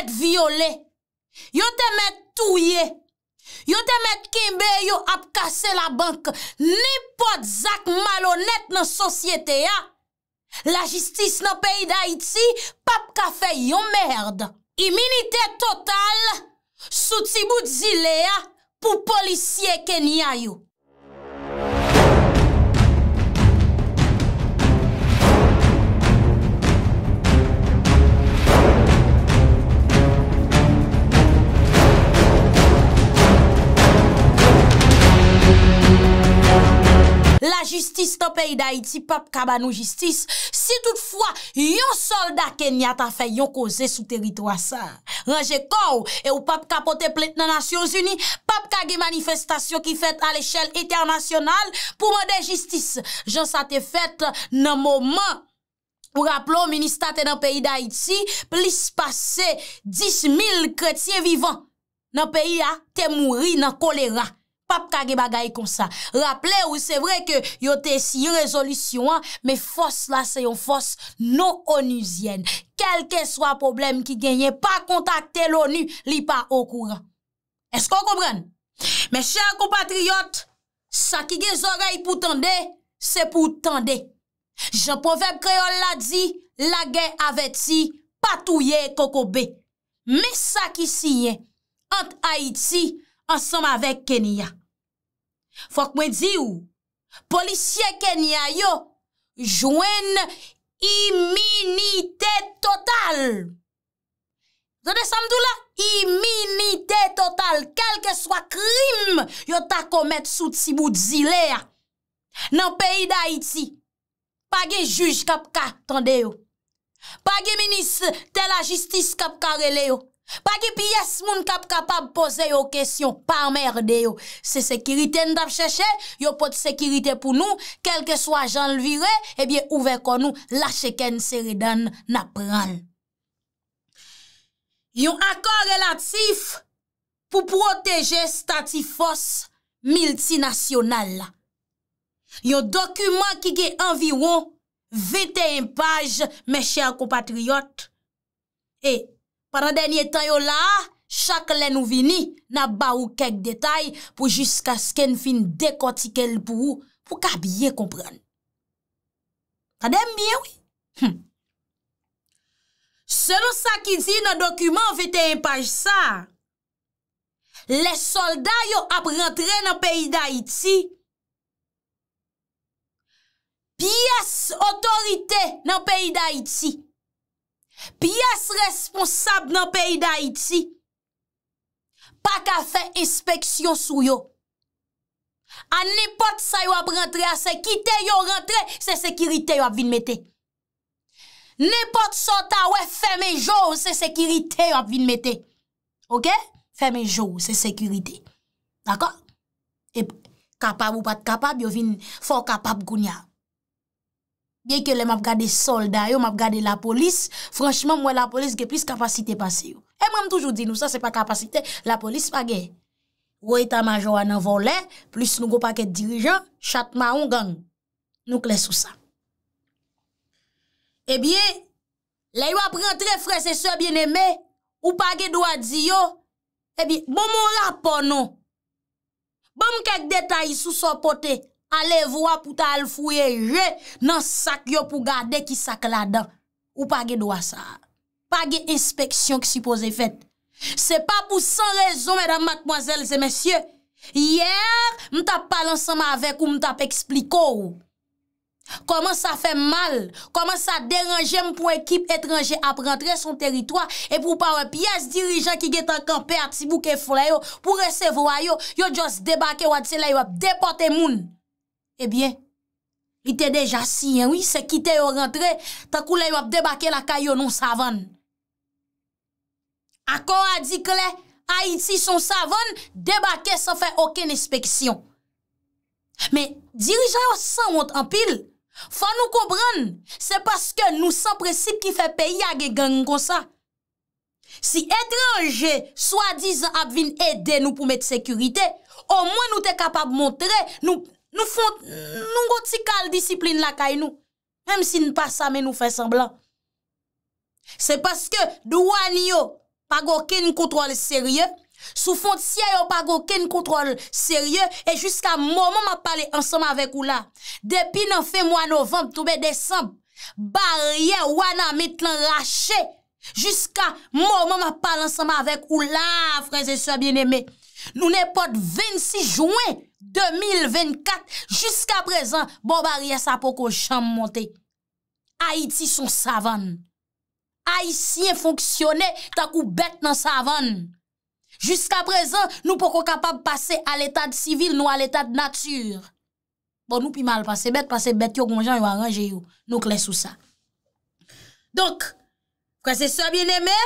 Yon te met viole, yon te met touye, yon te met kimbe yo ap kase la bank, nipot zak malonet nan sosyete ya. La jistis nan peyi da iti, pap ka fe yon merd. Iminite total, soti bout zile ya pou polisye Kenya yo. Jistis tan peyi d'Haïti, pap kabanou jistis. Si toutfwa, yon soldat Kenya ta fe yon koze sou teritwa sa. Ranje kou, e ou pap kapote plet nan Nasyons Uni, pap kage manifestasyon ki fet al eshel eternasyonal pou mwede jistis. Jan sa te fet nan mwomen. Wraplo, ministate nan peyi d'Haïti, plis pase 10.000 kretien vivan. Nan peyi a, te mouri nan kolera. pap kage bagay konsa. Raple ou se vre ke yote si rezolisyon an, me fos la se yon fos non-onusyen. Kelke swa problem ki genye, pa kontakte l'ONU li pa okouran. Esko koubren? Me chan kompatriyot, sa ki gen zorey pou tende, se pou tende. Jan profep kreol la di, la gen aveti patouye kokobe. Me sa ki siye, ant Haiti ansam avek Kenya. Fok mwen di ou, polisye kenya yo, jwen iminite total. Zade samdou la, iminite total, kelke swa krim yo ta komet sou tibou dzilea. Nan peyi da iti, page juj kapka tande yo, page minis tela jistis kapka rele yo, Pa ki piyes moun kap kapab pose yo kesyon, pa merde yo. Se sekirite n tap cheche, yo pot sekirite pou nou, kelke swa jan l vire, ebyen eh ouve kon nou lache ken se ridan na pral. Yo akor relatif pou proteje statifos miltinasional la. Yo dokumen ki ge anviwon 21 page, me chè akou patriyot, e... Paran denye tanyo la, chak len ou vini, nan ba ou kek detay pou jiska sken fin dekoti kel pou ou, pou ka biye kompran. Ka dem biye wè? Se nou sa ki di nan dokumen vete yon paj sa, le solda yo ap rentre nan peyi da iti, piyes otorite nan peyi da iti, Piyes responsab nan peyi d'Haïti. Pa ka fe inspeksyon sou yo. An nepot sa yo ap rentre a se. Kite yo rentre, se sekirite yo ap vinmete. Nepot sa ta we fèmejou se sekirite yo ap vinmete. Ok? Fèmejou se sekirite. D'akor? E kapab ou pat kapab yo vin fon kapab gounyar. Biye ke le map gade solda yo, map gade la polis, franchman mwen la polis ge plis kapasite pase yo. Eman toujou di nou sa se pa kapasite, la polis pa gen. Ou e ta majou anan volen, plis nou go paket dirijan, chatman ou gang, nou kles eh ou sa. Ebiye, le yo apren eh trefres e so bieneme, ou pake do adzi yo, ebiye, bon moun rapon nou. Bon mwen kek detay sou so potey. Ale vwa pou ta alfouye je nan sak yo pou gade ki sak la dan. Ou pa ge doa sa. Pa ge inspeksyon ki sipoze fet. Se pa pou san rezon, mèdam matmoazel, se mèsyè. Yer, mta pal ansama avek ou mta pe ekspliko ou. Koman sa fe mal. Koman sa deranje mpou ekip etranje ap rentre son teritwa. E pou pa wè piye se dirijan ki getan kampe atibou ke fola yo. Pou rese vwa yo, yo jos debake wad se la yo ap depote moun. Ebyen, eh ite deja si, se kite yo rentre, takou le yo ap debake la kayo nou savon. Akon a di kle, a iti son savon, debake sa fe oken inspeksyon. Me dirijan yo san wot anpil, fa nou kobran, se paske nou san precipe ki fe peya ge gangon kon sa. Si etranje, swa dizan ap vin ede nou pou mette sekurite, au mwen nou te kapab montre, nou... Nou fonte, nou goti kal disiplin la kay nou, mèm si nou pa sa mè nou fè semblan. Se paske, dou wanyo, pa gò ken kontrol serye, sou fonte si ayon pa gò ken kontrol serye, e jiska mò mò mò pale ansèm avèk ou la. Depi nan fe mò novem, toube desem, barye wana mè tlan rachè, jiska mò mò mò pale ansèm avèk ou la, frèzè sou a bien emè. Nou nè pot 26 jouen, 2024, jusqu'a prezant, bon bariye sa poko chanm monte. Haiti son savane. Haitien fonksyone takou bet nan savane. Jusk'a prezant, nou poko kapab pase al etat de sivil nou al etat de natyur. Bon nou pi mal pase bet, pase bet yo gonjan yo aranje yo. Nou klesou sa. Donk, kwen se se bieneme,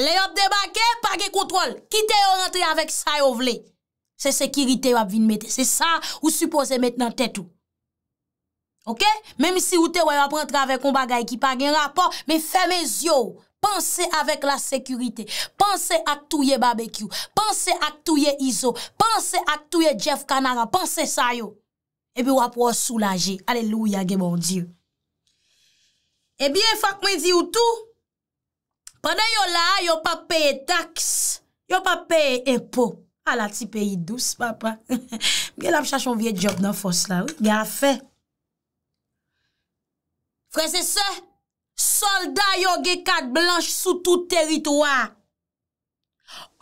le yop debake, pake kontrol. Kite yo rentri avèk sa yo vle. Se sekirite wap vin mette. Se sa ou suppose mette nan tetou. Ok? Mem si ou te wap rentre avek kon bagay ki pa gen rapor, men femez yo. Pense avek la sekirite. Pense ak touye BBQ. Pense ak touye Iso. Pense ak touye Jeff Kanara. Pense sa yo. Ebi wap wap soulaje. Aleluya gen bon Diyo. Ebi eh enfak men zi ou tou. Pande yo la, yo pa peye taks. Yo pa peye impo. A la ti peyi dous, papa. Mye la m chachon vie job nan fos la, wè. Gafè. Frense se, solda yo ge kat blanche sou tout teritwa.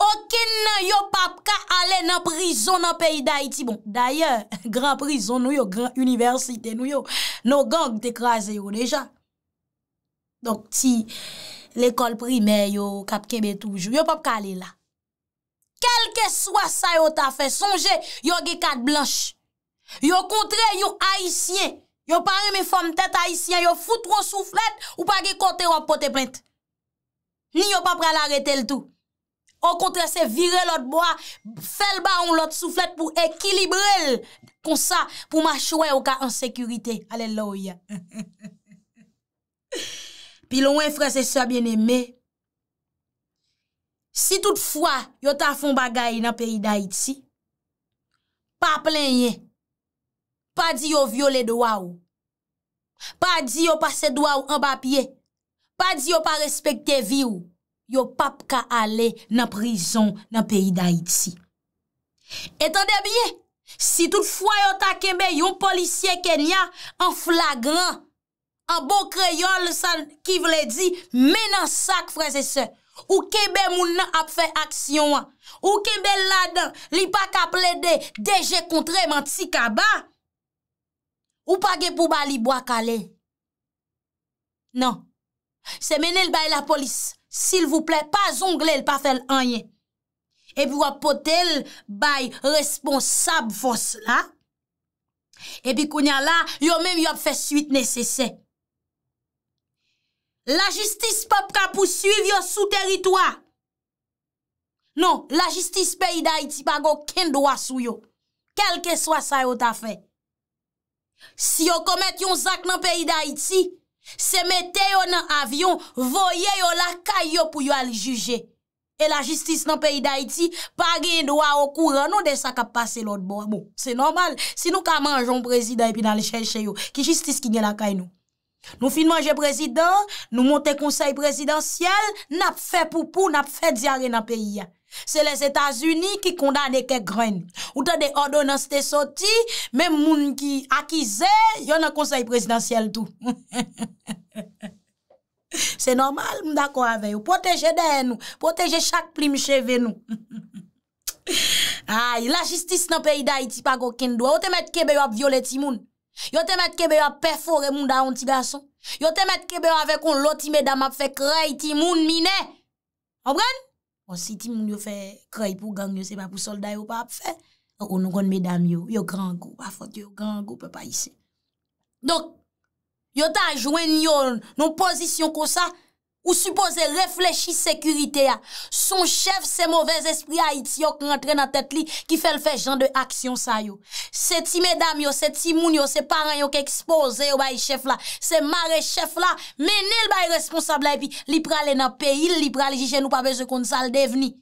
Okin nan yo papka ale nan prizon nan peyi da iti. Bon, daye, gran prizon nou yo, gran universite nou yo. Nou gang dekraze yo deja. Donk ti, lekol prime yo, kapkebe toujou. Yo papka ale la. Kelke swa sa yo ta fe, sonje yo ge kat blanche. Yo kontre yo haisyen, yo pa reme fom tet haisyen, yo foute wou souflet ou pa ge kote wou apote plente. Ni yo pa pre la rete l'tou. Yo kontre se vire lout boha, felba wou lout souflet pou ekilibre lout. Kon sa pou ma chowe wou ka ansekurite. Alelo ya. Pi lounen fre se sa bien eme. Si tout fwa yo ta fon bagay nan peyi d'Haïti, pa plenye, pa di yo viole d'wa ou, pa di yo pa se d'wa ou an bapye, pa di yo pa respekte vi ou, yo pap ka ale nan prizon nan peyi d'Haïti. Etan de bie, si tout fwa yo ta keme yon polisye Kenya an flagran, an bokreyol san ki vle di, menan sak freze se, Ou kebe moun nan ap fe aksyon an, ou kebe ladan li pa ka ple de deje kontreman ti kaba, ou pa ge pou ba li bwa kale. Nan, se mene l bay la polis, sil vouple, pa zongle l pa fe l anye. Ebi wapote l bay responsab fos la, ebi kounya la, yo men yop fe suite nese se. La jistis pa pran pou suiv yo sou teritoa. Non, la jistis peyi da iti pa go ken doa sou yo. Kelke swa sa yo ta fe. Si yo komet yon zak nan peyi da iti, se mete yo nan avyon, voye yo la kay yo pou yo al juje. E la jistis nan peyi da iti, pa gen doa okur anon de sa ka pase lout bo. Bon, se normal, si nou ka manjon prezida epi nan li chelche yo, ki jistis ki gen la kay nou. Nou fin manje prezident, nou monte konsey prezidentyel, nap fe poupou, nap fe dziare nan peyi ya. Se les Etats-Unis ki kondane ke gren. Ou te de ordo nan se te soti, men moun ki akize, yon nan konsey prezidentyel tou. Se normal, mdakwa aveyo, poteje den nou, poteje chak plim cheve nou. La jistis nan peyi da iti pa gokendo, ou te met kebe yo ap viole ti moun. Yo te met kebe yo ap perfore moun da an ti gason. Yo te met kebe yo ave kon loti medam ap fe kray ti moun mine. Abren? O si ti moun yo fe kray pou gang yo se pa pou solday yo pa ap fe, yo konon konon medam yo, yo gran go, pa fote yo gran go pe pa yise. Dok, yo ta ajwen yo non pozisyon ko sa, Ou suppose reflechi sekurite ya. Son chef se mouvez espri a iti yo k rentre na tet li ki fel fe jen de aksyon sa yo. Se ti medam yo, se ti moun yo, se paran yo ke ekspose yo bayi chef la. Se mare chef la, menel bayi responsable a epi. Li prale non? na peyi, li prale jije nou pa beze kon salde vni.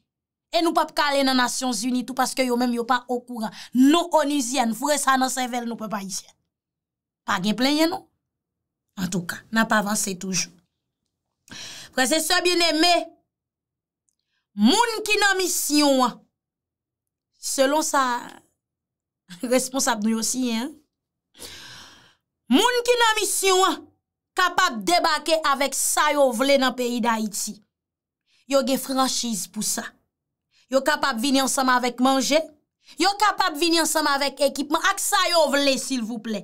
E nou pa p kalen na Nasyons Uni tout paske yo menm yo pa okouran. Non onizyen, fwere sa nan sevel nou pa bayizyen. Pa gen plenye nou. En tou ka, nan pa avanse toujou. Prese so bin eme, moun ki nan misyon, selon sa responsab nou yosi, moun ki nan misyon kapap debake avèk sa yo vle nan peyi da iti. Yo ge franchise pou sa. Yo kapap vini ansam avèk manje, yo kapap vini ansam avèk ekipman ak sa yo vle sil vouple.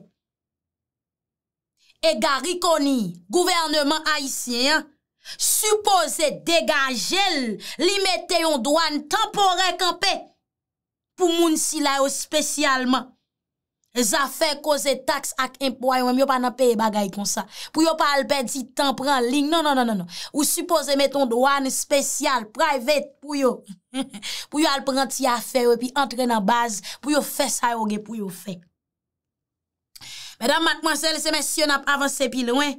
E gari koni, gouvernement haitien yon. supose degajel li mette yon douan temporek anpe pou moun si la yo spesyalman zafè koze taks ak empoy wèm yo pa nanpeye bagay kon sa pou yo pa alpe di temporek nan nan nan nan non. ou supose mette yon douan spesyal private pou yo pou yo alprenti afè wèpi antre nan baz pou yo fè sa yo ge pou yo fè mèdam mat mwansèl se mè si yon ap avanse pi louen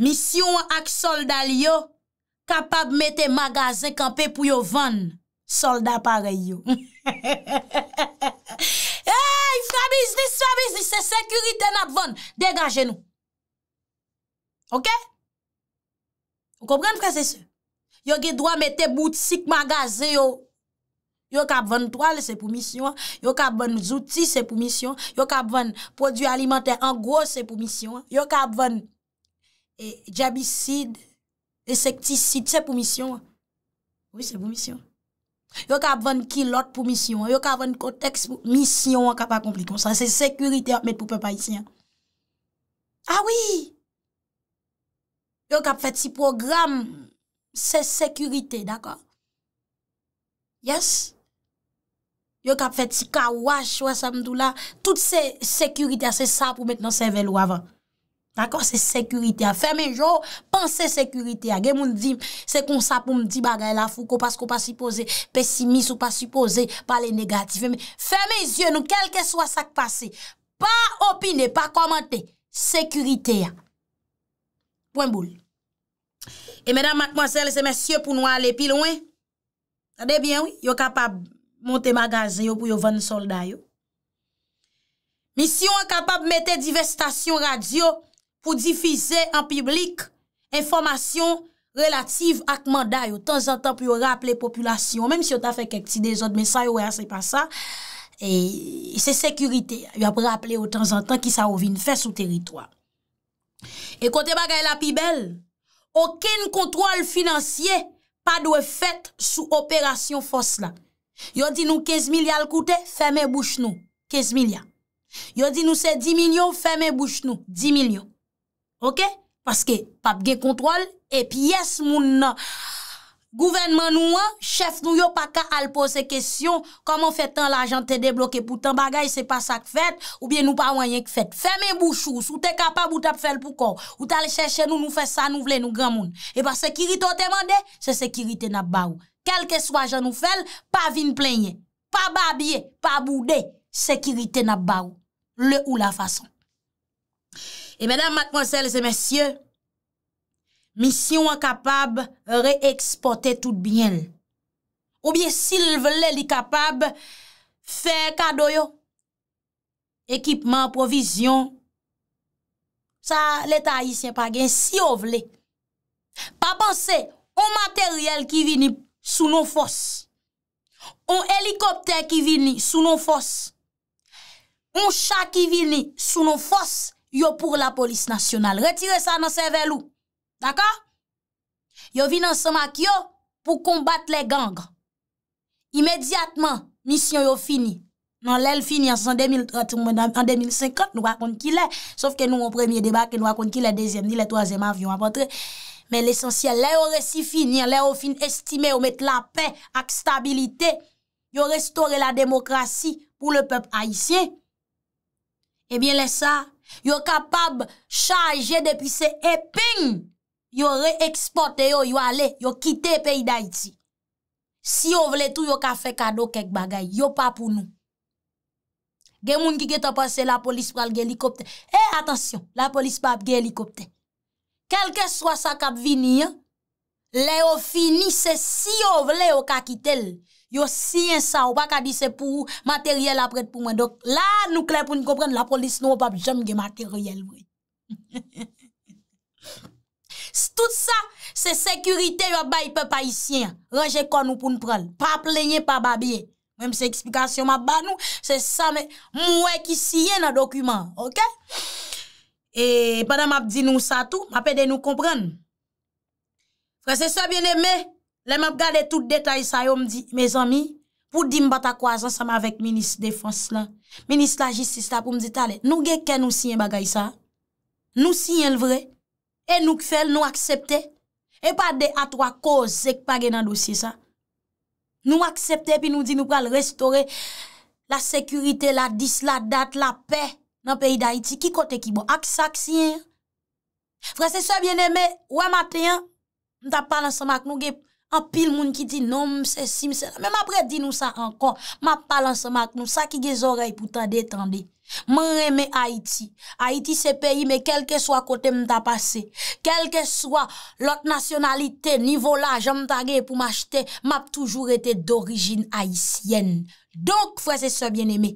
Misyon ak solda li yo, kapab mette magaze kampè pou yo van, solda pare yo. Hey, fwa biznis, fwa biznis, se sekurite nap van, degaje nou. Ok? Ou kompren fwa se se? Yo ge dwa mette boutik magaze yo, yo kap van toal se pou misyon, yo kap van zouti se pou misyon, yo kap van prodou alimentè an gwo se pou misyon, yo kap van... E jabisid, esektisid, se pou misyon. Oui, se pou misyon. Yo kap ven kilot pou misyon. Yo kap ven konteks pou misyon. Kap pa komplikonsan. Se sekurite ap met pou pe pa isyan. A ah wii! Yo kap fet si program. Se sekurite, d'akor. Yes? Yo kap fet si kawash, wè sa mdou la. Tout se sekurite, se sa pou met nan sevel wè avan. D'akon, se sekurite a. Feme jo, panse sekurite a. Gen moun di, se kon sa pou mdi bagay la fou ko pasko pa sipose pesimis ou pa sipose pale negatif. Feme zyon nou, kelke swa sa k'pase. Pa opine, pa komante. Sekurite a. Poin boule. E mèdam, mèk mwasele, se mèsyè pou nou ale pi louen. Tade bien, yo kapab monte magaze yo pou yo vane solda yo. Mis yo an kapab mette divestasyon radyo pou difize an piblik informasyon relativ ak manday. Ou tan zan tan pou yo raple populasyon, menm si yo ta fe kek ti de zon, men sa yo we a se pa sa, se sekurite, yo ap raple ou tan zan tan ki sa ouvi n fe sou teritwa. E kote bagay la pi bel, oken kontrol finansye pa dwe fet sou operasyon fos la. Yo di nou kez mil ya l koute, feme bouch nou, kez mil ya. Yo di nou se di milyon, feme bouch nou, di milyon. Ok? Paske pap ge kontrol E pi yes moun nan Gouvenman nou an Chef nou yo pa ka al pose kesyon Koman fe tan la jan te debloke pou tan bagay Se pa sa k fet Ou biye nou pa wanyen k fet Feme bou chous Ou te kapab ou te ap fel pou kon Ou te ale cheshe nou Nou fe sa nou vle nou gran moun E pa sekirito te mande Se sekiriten ap ba ou Kelke swa jan nou fel Pa vin plenye Pa babye Pa bou de Sekiriten ap ba ou Le ou la fason Ok E menèm mat monsèl se mèsyè, misyon an kapab re-eksportè tout binyèl. Ou bie sil vle li kapab fè kado yo, ekipman, provizyon, sa leta yi sè pa gen, si yo vle. Pa bansè, on materyèl ki vini sou non fòs, on helikopter ki vini sou non fòs, on chak ki vini sou non fòs, yo pou la polis nasyonal. Retire sa nan se velou. Daka? Yo vi nan se mak yo pou kombat le gangre. Imediatman, misyon yo fini. Nan lèl fini an son 2030, an 2050, nou akonde ki lè. Sof ke nou an premier debat, ke nou akonde ki lè, dezem ni lè toazem avyon apotre. Men l'esensyel, lèl yo resi fini, lèl yo fin estime, yo met la pe ak stabilite, yo restore la demokrasi pou le pep aisyen. Ebyen eh lè sa, Yo kapab chaje depi se eping, yo re-eksporte yo, yo ale, yo kite pe iday ti. Si yo vle tou, yo ka fe kado kek bagay, yo pa pou nou. Gen moun ki geta pase la polis pral ge helikopte, e, atensyon, la polis pap ge helikopte. Kelke swa sa kap vinye, le yo finise, si yo vle yo ka kite lè. yo siyen sa ou baka di se pou materyel apret pou mwen. Dok la nou kle pou nou kompren, la polis nou wap ap jom ge materyel wè. Tout sa, se sekurite yo bay pe pa isyen, reje kon nou pou nou pral, pa plenye, pa babye. Mwen mse eksplikasyon mwen ban nou, se sa mwen mwen ki siyen nan dokumen, ok? E, padan mwen ap di nou sa tou, mwen apede nou kompren. Frense so bien eme, Le m ap gade tout detay sa yo m di, me zami, pou di m batak wazan sa m avek minis defans la, minis la jistis la pou m di tale, nou ge ken nou sinye bagay sa, nou sinye l vre, e nou kfel nou aksepte, e pa de a 3 koz ek page nan dosye sa. Nou aksepte, pi nou di nou pral restore, la sekurite, la dis, la dat, la pe, nan peyi da iti, ki kote ki bo, ak sak sinye. Fransese vye ne me, wè maten, nou ta palan sa mak nou ge apil moun ki ti non mse si mse la, men m apre di nou sa ankon, m ap palan sa mak nou, sa ki ge zorey pou ta detande. M an reme Haiti, Haiti se peyi, men kelke swa kote m ta pase, kelke swa lot nasyonalite, nivou la jom ta ge pou m achete, m ap toujou rete d'orijin Haitienne. Donk vwese se bieneme.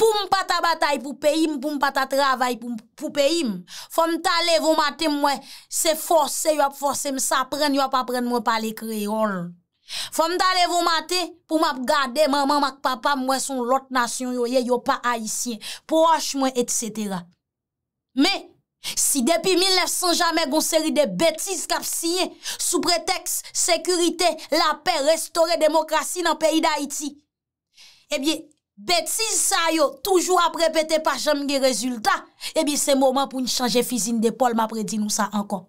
pou m pa ta batay pou peyim, pou m pa ta travay pou peyim, fòm ta levo mate mwen, se fòse yo ap fòse m sa pren, yo ap ap pren mwen pale kreol. Fòm ta levo mate, pou m ap gade maman m ak papa mwen son lot nasyon yo ye, yo pa Haitien, poch mwen etc. Me, si depi 1900 jamè goun seri de betis kap siye, sou preteks, sekurite, la pe, restore demokrasi nan peyi d'Haiti, ebyè, eh Betis sa yo, toujou ap repete pa jom ge rezultat, ebi se mouman pou nye chanje fizin de eh pol ma predi nou sa ankon.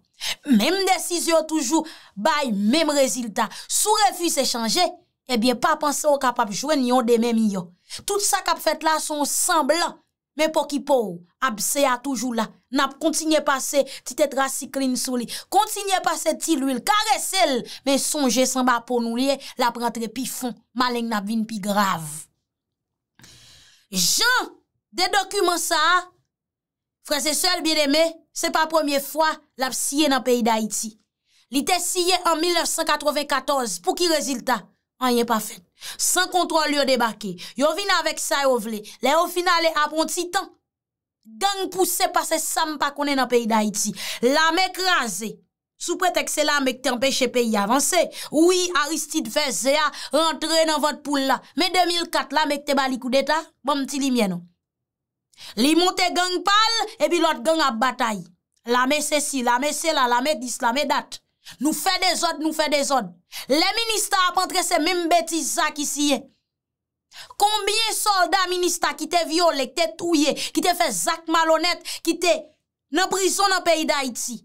Mem desiz yo toujou, bay, mem rezultat. Sou refi se chanje, ebi eh pa panse ou kap ap jwen yon de mem yo. Tout sa kap fet la son san blan, men poki pou, ap se a toujou la. Nap kontinye pase ti tetra si klin sou li, kontinye pase ti lul, kare sel, men sonje san ba pou nou li, la prantre pi fon, malen na vin pi grav. Jean, de dokumen sa a, fwese sel bide me, se pa pwemye fwa lap siye nan peyi da iti. Li te siye an 1994 pou ki rezilta, an yen pa fen. San kontrol li yo debake, yo vina vek sa yo vle, le yo vina le apon titan. Gang pwese pase sam pa konen nan peyi da iti, la me kranze. Sou pretek se la mek te anpeche peyi avanse. Ou yi Aristide Vese ya rentre nan vod pou la. Me 2004 la mek te balikou deta, bom ti li mieno. Non? Li monte gang pal, ebi lot gang ap batay. La me se si, la me se la, la me disla, me dat. Nou fe de zon, nou fe de zon. Le ministat ap entre se mim beti zak isi ye. Kombye soldat ministat ki te viole, ki te touye, ki te fe zak malonet, ki te ne prison nan peyi da iti si.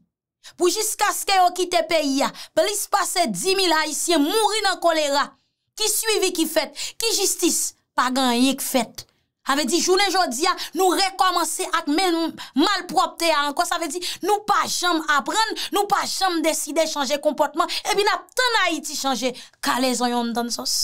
Pou jiska ske yo kite peyi ya, beli se pase 10.000 Haitien mouri nan kolera, ki suivi ki fet, ki jistis, pa gan yik fet. Ave di, jounen jodi ya, nou rekomansi ak men malpropte ya anko, sa ve di, nou pa jom apren, nou pa jom deside chanje kompotman, e bin ap ten Haiti chanje, kale zon yon dan sos.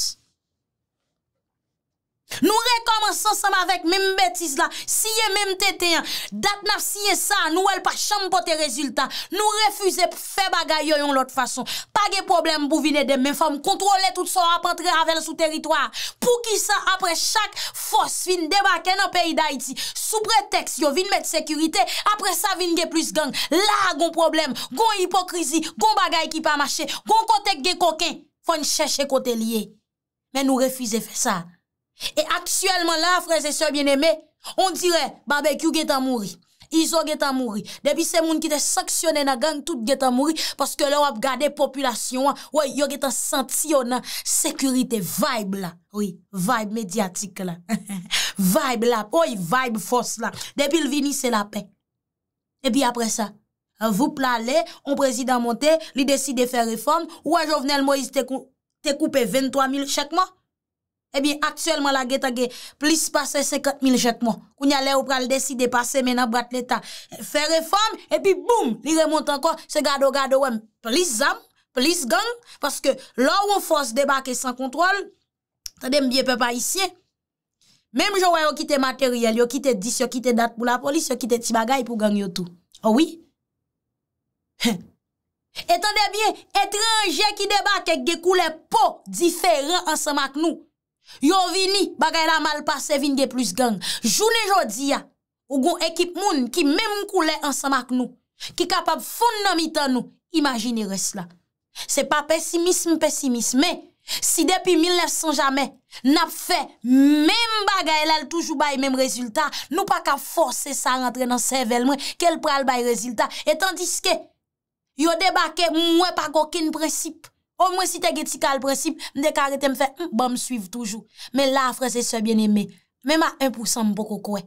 Sonsam avek menm betis la Siye menm tete yan Datnaf siye sa nou el pa chanm po te rezultat Nou refuze fe bagay yo yon lot fason Pa ge problem pou vin edem Men fom kontrole tout so ap entre avèl sou teritoar Pou ki sa apre chak fos Vin debake nan peyi da iti Sou pretext yo vin met sekurite Apre sa vin ge plus gang La gon problem, gon hipokrizi Gon bagay ki pa mache Gon kotek ge koken Fon chèche kote liye Men nou refuze fe sa E aksyèlman la, frèze sè bienemè, on dire, babè, kyou geta mouri, izò geta mouri, depi se moun ki te saksyonè na gang, tout geta mouri, paske lò ap gade populasyon, wè, yò geta sentiyon, sekurite, vibe la, wè, vibe mediatik la, vibe la, wè, vibe fòs la, depi l'vini, se la pe. Depi apre sa, vup la le, on prezidè an montè, li deside fè reforme, wè, jovnel Moïse te koupe 23 mil chèkman. Ebi, eh aktuelman la geta ge, plis pase 50.000 jetman. Kou nyalè ou pral deside pase mena brat l'Etat. Fè reform, epi boum, li remonte ankon, se gado gado wèm, plis zam, plis gang. Paske, lò ou fòs debake san kontrol, tade mbiye pe pa isye. Mèm jou wè yo kite materyèl, yo kite dis, yo kite dat pou la polis, yo kite tibagay pou gang yo tou. Owi? Oh Etande bien, etranje ki debake ge koule po diferan ansama k nou. Yo vini, bagay la mal pase, vini de plus gang. Jouni jodi ya, ou goun ekip moun ki mem mkoule ansamak nou, ki kapap foun nan mitan nou, imajini res la. Se pa pesimisme pesimisme, si depi 1900 jame, nap fe, mem bagay lal toujou bayi mem rezultat, nou pa ka force sa rentre nan sevelmwe, kel pral bayi rezultat. Etan diske, yo debake mwen pa goken presip, Ou mwen si te get sika al prinsip, mde karete m fe, m ban m suiv toujou. Men la, frese se bien eme, men ma 1% m poko kwe.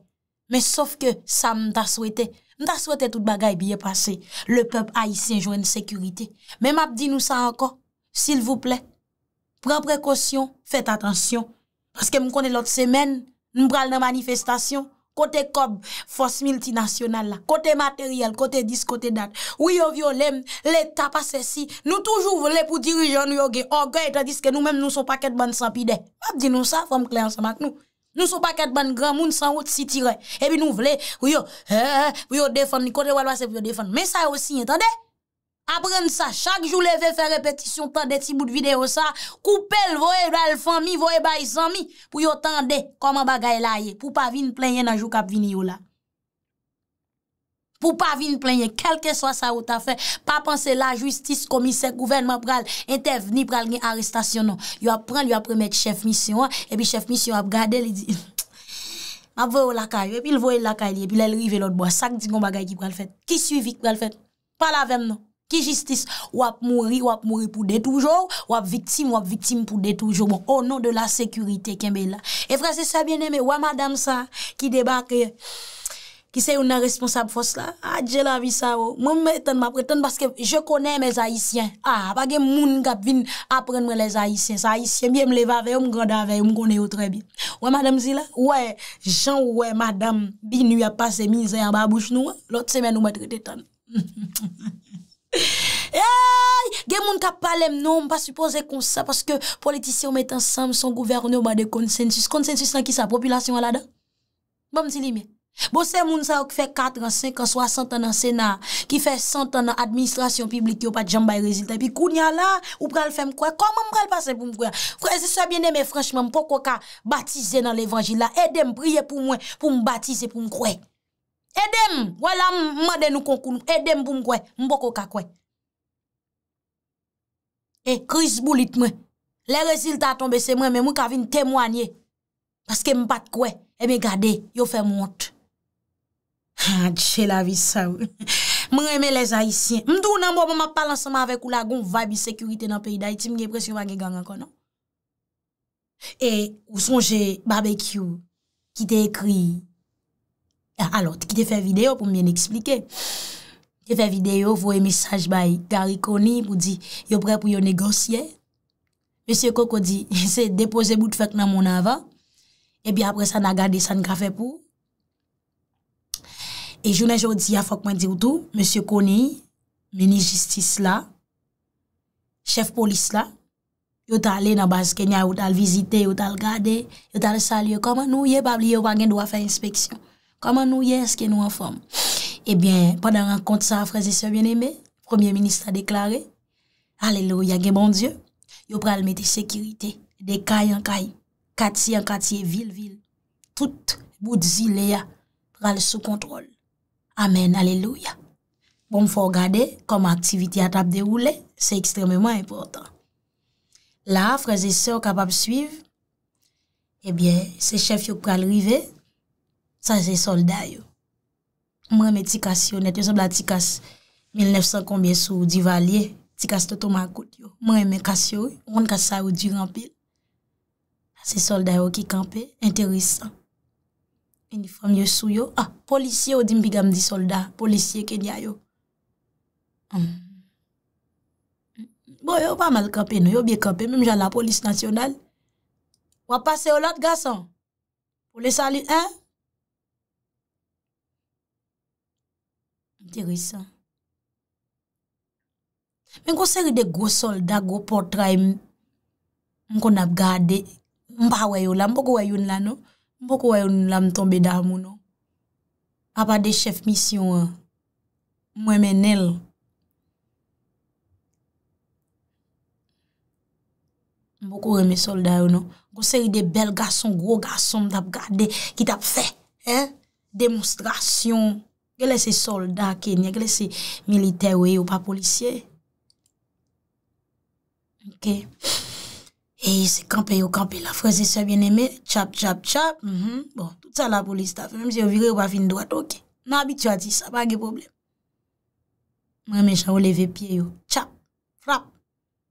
Men sof ke sa m ta swete, m ta swete tout bagay biye pase. Le pep a y si enjouen n sekurite. Men ma p di nou sa anko, sil vou ple. Pren prekosyon, fet atensyon. Paske m konen lot semen, m pral nan manifestasyon. Kote kob, fos multinasyonal la, kote materyel, kote disk, kote dat, wiyo vyo lem, le tapase si, nou toujou vle pou dirijan wiyo ge, orgey, ta diske nou men nou sou paket ban san pide. Hop, di nou sa, fom klayan sa mak nou. Nou sou paket ban gran, moun san wot si tire. E bi nou vle, wiyo, wiyo eh, eh, eh, defon, ni kote walwa se wiyo defon, men sa osi, nye tande? A pren sa, chak jou le ve fe repetisyon tan de ti bout videyo sa, koupe l voe ral fan mi, voe bay san mi, pou yo tan de koman bagay la ye, pou pa vin plenye nan jou kap vini yo la. Pou pa vin plenye, kelke swa sa wot a fe, pa panse la justice, komise, gouvenman pral, ente vni pral gen arrestasyon nan. Yo ap pren, yo ap premet chef mission, e bi chef mission ap gade li di, map voe e l laka yo, e bi l voe l laka yo, e bi l elrive l ot bo, sak di kon bagay ki pral fet, ki suivi ki pral fet, pa la ven nan. Ki jistis wap mouri, wap mouri pou detoujou, wap vitim, wap vitim pou detoujou. Mwen konon de la sekurite keme la. E fra se sa bien eme, wap madame sa ki debake, ki se yon la responsable fos la. Adje la vi sa wou. Mwen mwen etan, mwen apretan, baske je konen mwen zayisyen. A, bagen moun kap vin apren mwen les zayisyen. Zayisyen, mwen mle vavey, mwen ganda vey, mwen konen yo trebi. Wap madame zila, wè, jan wè madame, bi nou ya pase mizè yon babouche nou, lout semen ou mwen trete tan. Yey, gen moun ka pale m nou, m pa suppose kon sa, paske politisyon met ansam, son gouverne ou ba de konsensus. Konsensus nan ki sa, populasyon ala da? Ba m ti li mi? Bo se moun sa ou ki fe 4 an, 5 an, 60 an nan senar, ki fe 100 an nan administrasyon publik yo, pa djan bay rezilte. Pi koun ya la, ou pral fèm kwe? Koman pral pase pou m kwe? Kwen se sa biene, men franchman, m poko ka batize nan levangila. Ede m priye pou mwen, pou m batize, pou m kwe. Edem, wè la m mè de nou konkoun, edem pou m kwe, m bò koka kwe. E, Chris Bullitt mè, le reziltat tombe se mè, mè mè mè kavin temwanye, paske m pat kwe, e mè gade, yo fè m wot. Ha, dje la vi sa wè. Mè mè les haïsyen. M dounan m wè mè mè palansan mè avè kou la, goun vab yi sekurite nan peyi dayi, tim nge presyon wè gen gang an kon, no? E, ou son jè, barbekyou, ki te ekri, E ah, alot, ki te fe videyo pou mwen eksplike. Te fe videyo, vwe misaj bay Gary Coney mw di, yo pre pou yo negosye. Monsie Koko di, se depose bout fèk nan moun ava. E pi apre sa nan gade san kafe pou. E jounen joun di, ya fok mwen di woutou, monsie Coney, meni justice la, chef polis la, yo talè nan baz kenya, yo talè vizite, yo talè gade, yo talè salye, koman nou ye babli yo wangen dwa fe inspeksyon. Koman nou yè, ske nou anforme? Ebyen, eh padan renkont sa, freze se bien eme, Premier Ministre a deklaré, aleluya gen bon dieu, yo pral meti sekirite, de kaj an kaj, kati an kati, vil vil, tout bout zile ya, pral sou kontrol. Amen, aleluya. Bon fò gade, kom aktiviti a tap deroule, se ekstremèman important. La, freze se yo kapab suive, ebyen, eh se chef yo pral rive, ebyen, Sa se solda yo. Mwen me ti kasyonet. Yo se bla ti kasy 1900 konbyen sou di valye. Ti kasy toto makout yo. Mwen me kasyon. Mwen kasy sa ou di rampil. Se solda yo ki kampe. Interesan. Uniform yo sou yo. Ah, polisye yo di mbigam di solda. Polisye kenya yo. Bon, yo pa mal kampe nou. Yo biye kampe. Mwen jala polis nasyonal. Wapase yo lot gasan. Wole sali. Hein? Serisan. Men gwa seri de gwo soldat, gwo potray, mwen kon ap gade, mwen pa wè yon la, mwen pou wè yon la nou, mwen pou wè yon la mwen tombe damou nou. A pa de chef mission, mwen men el. Mwen pou wè men soldat ou nou. Gwa seri de bel gason, gwo gason mwen ap gade, ki tap fè, demonstrasyon, Gè lè se soldat ke nè, gè lè se milite wè yo pa polisye. Ok. E yi se kampe yo, kampe la freze, se bien eme, tchap, tchap, tchap. Mhm. Bon, tout sa la polis ta fè, mèm si yo vire yo pa fin doat, ok. Nan abit yo a ti, sa pa ge probleme. Mwen menja yo leve piye yo, tchap, frap,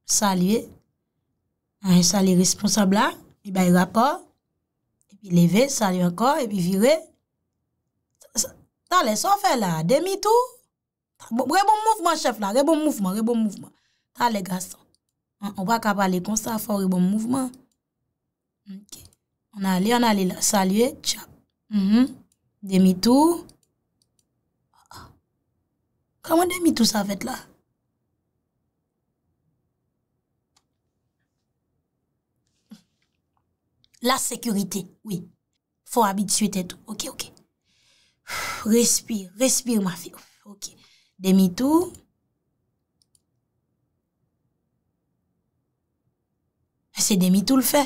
salye. Salye, salye responsabla, bi bay rapor, leve, salye akor, virye. Ale, son fe la, demi tou. Re bon mouvman, chef la, re bon mouvman, re bon mouvman. Ale, gasan. On ba kap ale konstan fò re bon mouvman. Ok. On ale, on ale la salye. Tchap. Mh-mh. Demi tou. Kama demi tou sa fèt la? La sekurite, oui. Fò habite suite tou. Ok, ok. Respire, respire ma fi Demi tou ah, Se demi tou l fe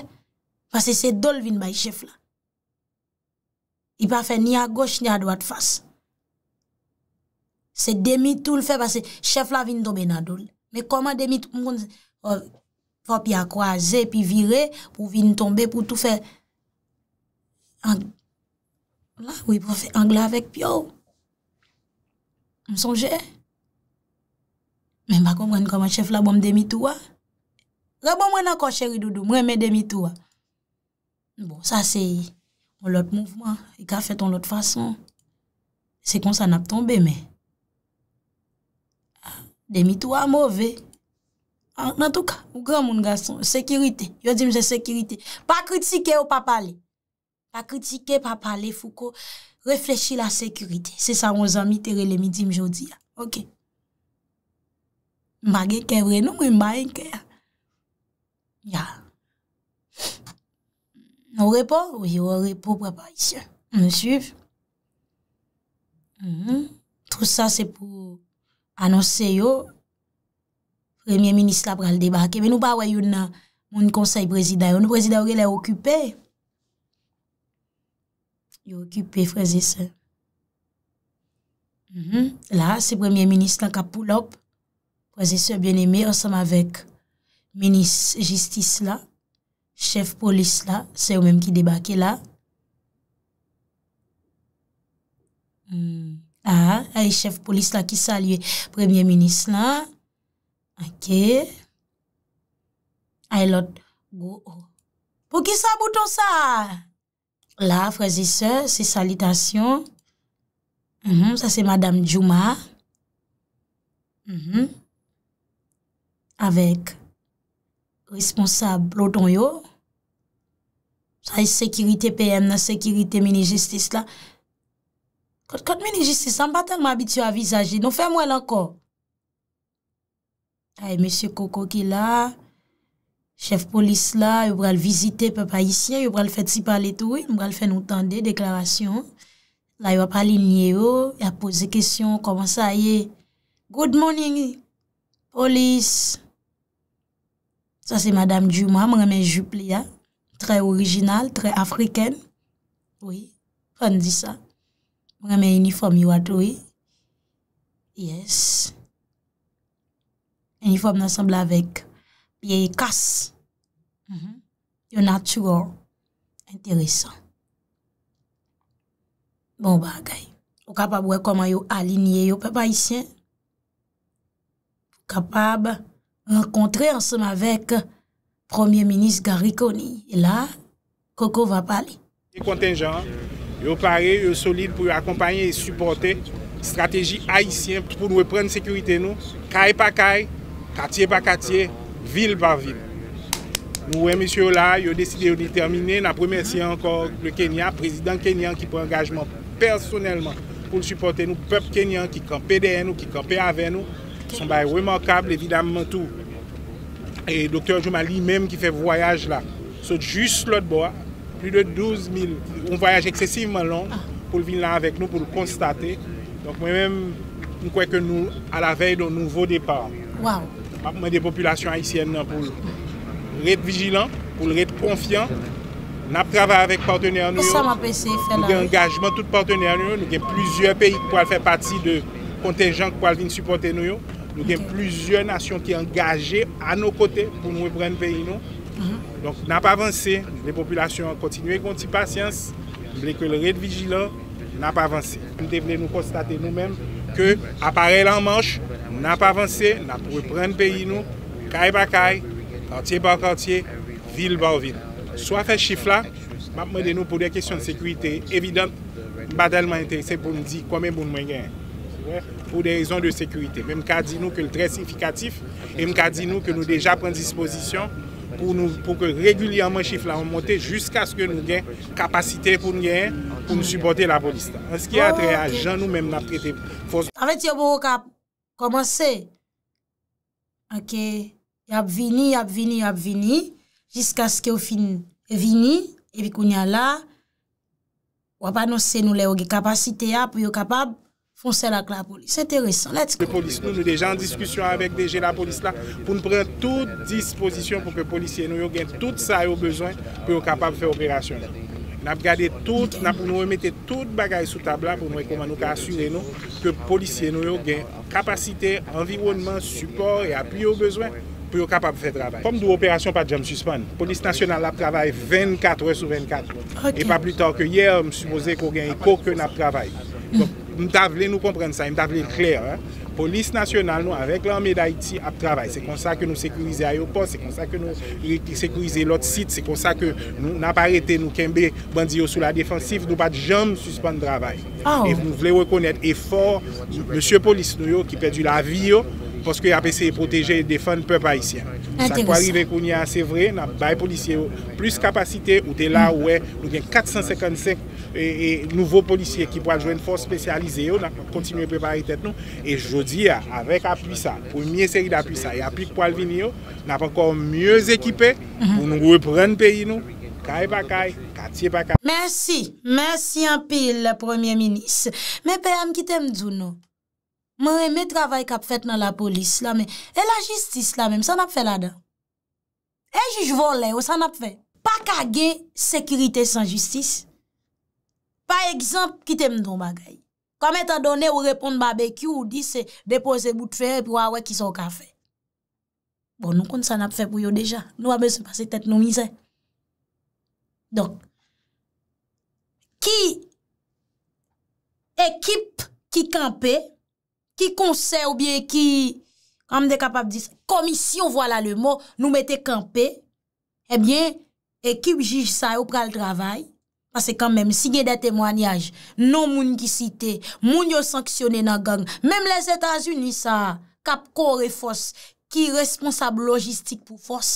Pase se dol vin bay chef la I pa fe ni a goch ni a doat fas Se demi tou l fe Pase chef oh, la vin tobe nan dol Me koman demi tou Fa pi akwaze, pi vire Po vin tombe, po tou fe An kwa Ou yi profe angla avèk pyo ou. M sonje. Men bako mwen kwa ma chef la bom demitouwa. Rabo mwen akon cheri doudou, mwen men demitouwa. Bon, sa se yi, moun lot mouvman, yi ka fèt moun lot fason. Se kon sa nap tombe, men. Demitouwa mouve. Nan touka, moun gran moun gason, sekirite. Yo di mse sekirite. Pa kritike ou pa pale. Pa kritike, pa pale fou ko reflechi la sekurite. Se sa moun zan mi terele mi di mjodi ya. Ok. Mbage ke vre nou mwen mbage ke ya. Ya. Nou repo? Ou yo repo pra pa. Si ya. Mwen suiv. Mm-hmm. Tout sa se pou anonse yo. Premier ministre la pral debake. Mwen nou pa wè yon euh, moun konsay preziday. Yon preziday wè lè okupè. Yo kipe fraze se. Mhm. La, se premye minis la kapou lop. Fraze se, bien eme, ansan avèk. Minis, jistis la. Chef polis la. Se yo mèm ki debake la. Ha, hay chef polis la ki salye. Premye minis la. Ake. Hay lot. Go, oh. Po ki sa bouton sa? Ha! La, fraziseur, se salitasyon. Sa mhm, se madame Djouma. Mhm. Awek responsab loton yo. Sa e sekirite PM la, sekirite mini-justice la. Kote mini-justice, sa mba tan mba abityo avizaje. Non fe mwen lanko. Awe, monsi Koko ki la. Chef polis la, yo pral vizite papayisyen, yo pral fè ti pale tou, yo pral fè nou tende deklarasyon. La yo pral inye yo, yo pose kesyon, koman sa a ye. Good morning, polis. Sa se madame Jumwa, mremen jupli ya. Trè orijinal, trè afriken. Oui, kon di sa. Mremen uniform yuwa tou, oui. Yes. Uniform nasemble avek. Piye yi kas. Mhm. Yon naturo. Interesan. Bon bagay. Ou kapab wek koman yon alinye yon pep ayisyen. Kapab renkontre anseman vek Premier Minist Garikoni. E la, koko va pali. Yon kontenjan. Yon pare, yon solide pou yon akompanyen yon supporte. Strateji ayisyen pou nou we pren sekurite nou. Kaye pa kaye, katye pa katye. ville par ville. Nous, oui, eh, monsieur, là, il a décidé de terminer. Nous remercions encore le Kenya, le président kenyan qui prend engagement personnellement pour supporter nous, le peuple kenyan qui campait derrière nous, qui campé avec nous. sont remarquable, évidemment, tout. Et docteur Jumali, même qui fait voyage là, C'est juste l'autre bois, plus de 12 000. Un voyage excessivement long pour venir là avec nous, pour le constater. Donc moi-même, je crois que nous, à la veille d'un nouveau départ. Wow. Mwen non, de populasyon haisyen nan pou yon. Red vijilan, pou lred konfyan, nap krav avèk partenèr nou yon, nou gen engajman tout partenèr nou yon, nou gen plizye peyi pou al fè pati de kontenjan pou al vin suportè nou yon, nou gen plizye nasyon ki engajè an nou kote pou nou e pren peyi nou. Donk nap avansè, de populasyon kontinuè konti pasyans, mwen de ke lred vijilan, nap avansè. Mwen te vene nou konstate nou menm, ke aparel an manche, nan pa avanse, nan pou reprenn peyi nou, kay ba kay, kantye ba kantye, vil ba vil. So a fe chifla, map mwen den nou pou de kesyon de sekwite, evidant, mba delman entese pou mdi kwame mwen mwen gen, pou de rezon de sekwite. Mwen mka di nou ke l tre signifikatif, mwen mka di nou ke nou deja pren disposisyon, pou nou, pou ke regulyanman chif la, an montè, jisk aske nou gen kapasite pou nou gen, pou nou subote la polis ta. Aske atre, ajan nou menm na prete fos. Avet yon bo yo kap, komanse, anke, yap vini, yap vini, yap vini, jisk aske ou fin, vini, epi koun ya la, wapanose nou le ou gen kapasite ya, ah, pou yo kapab, Fonsè lak la polis. S'interessant. Let's go. Le polis nou nou deja en diskusyon avèk deja la polis la pou nou pren tout disposition pou ke polisye nou yo gen tout sa yo bezwen pou yo kapab fè operasyon. Nap gade tout, nap nou remete tout bagay sou tabla pou nou rekomman nou ka asune nou ke polisye nou yo gen kapasite, environnement, support, api yo bezwen pou yo kapab fè travay. Kom nou operasyon pa, jèm jispan. Polis nasyonal la travay 24 ou 24. E pa pli tor ke yè, m'supose kou gen kou ke nap travay. Kom, Mta vle nou komprenn sa, mta vle kler. Eh. Polis nasyonal nou, avek la ome da iti ap travay. Se kon sa ke nou sekurize ayopo, se kon sa ke nou sekurize lot sit, se kon sa ke nou naparete nou kembe bandiyo sou la defansif, nou bat jom suspan travay. E ah. nou vle wakonet efor, mse polis nou yo ki pedu la vi yo, poske apese protege defan pe pa isyan. Sa kwa rive konye ase vre, nan bay polisye yo plus kapasite, ou te la ou e, nou gen 455, E nouvo polisye ki pou aljouen fòs spesyalize yo, nan kontinuye preparitet nou. E jodi ya, avèk apu sa, pou miye seri d'apu sa, ya plik pou alvini yo, nan pa kon mye zekipe, pou nou gwe pren peyi nou. Kaye pa kaye, katye pa kaye. Mersi, mersi an pi le premier minis. Me pe am kitè mdou nou. Mwen reme travay kap fèt nan la polis la men. E la jistis la men, san ap fè la den? E jij volè ou san ap fè? Pa kage sekurite san jistis? Ekzamp kite mton bagay. Kame tan donè ou repon mba bekyou ou di se depose bout feyè pou awe ki son ka feyè. Bon nou kon sa nap fey pou yo deja. Nou wabè se pase tet nou mizè. Don. Ki ekip ki kampe, ki konse ou bien ki, kame de kapap di se, komisyon wala le mo, nou mette kampe, ebyen eh ekip jij sa ou pral travay, Pase kanmèm, si gen de témoanyaj, nou moun ki site, moun yo sanksyonè nan gang, mèm les Etats-Unis sa, kap kore fos, ki responsable logistik pou fos,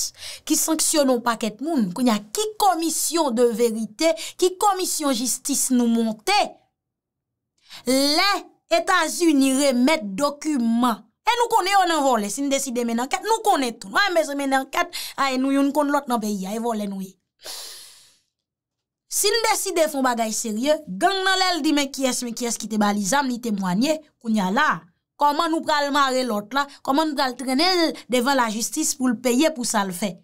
ki sanksyonon paket moun, ki komisyon de verite, ki komisyon jistis nou montè, les Etats-Unis remèd dokumant. E nou konè yon nan volè, sin deside men an kèt, nou konè ton, an bezè men an kèt, ae nou yon kon lot nan beyi, ae volè nou yon. Si nou deside fon bagay serye, gang nan lèl di men kyes men kyes ki te balizam ni temwanyè, koun ya la. Koman nou pral mare lòt la, koman nou pral trenèl devan la justice pou l'peye pou sa l'fè.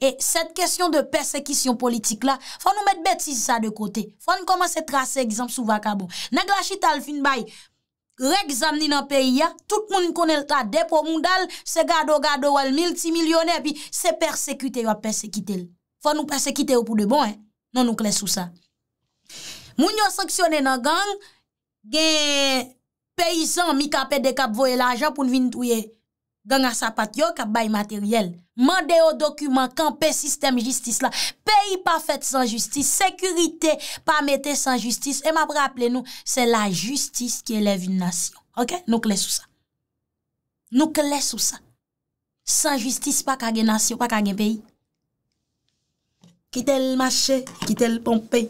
Et set kèsyon de persekisyon politik la, fon nou met betisi sa de kote. Fon nou koman se trase egzam sou vakabo. Nèk la chital fin bay, re egzam ni nan peyi ya, tout moun konel ta depo moun dal, se gado gado wal mil ti milyonè, pi se persekite yo ap persekite l. Fon nou persekite yo pou de bon, eh. Non nou kles ou sa. Moun yo sanksyone nan gang, gen peyisan mi kapè de kap voye la ajan pou nvin touye. Gang a sapat yo kap bay materyel. Mandè yo dokumen kanpe sistem jistis la. Peyi pa fèt san jistis, sekurite pa metè san jistis, e mapre aple nou, se la jistis ki eleve yon nasyon. Ok, nou kles ou sa. Nou kles ou sa. San jistis pa kage nasyon, pa kage peyi. Kitè l'mache, kitè l'pompè.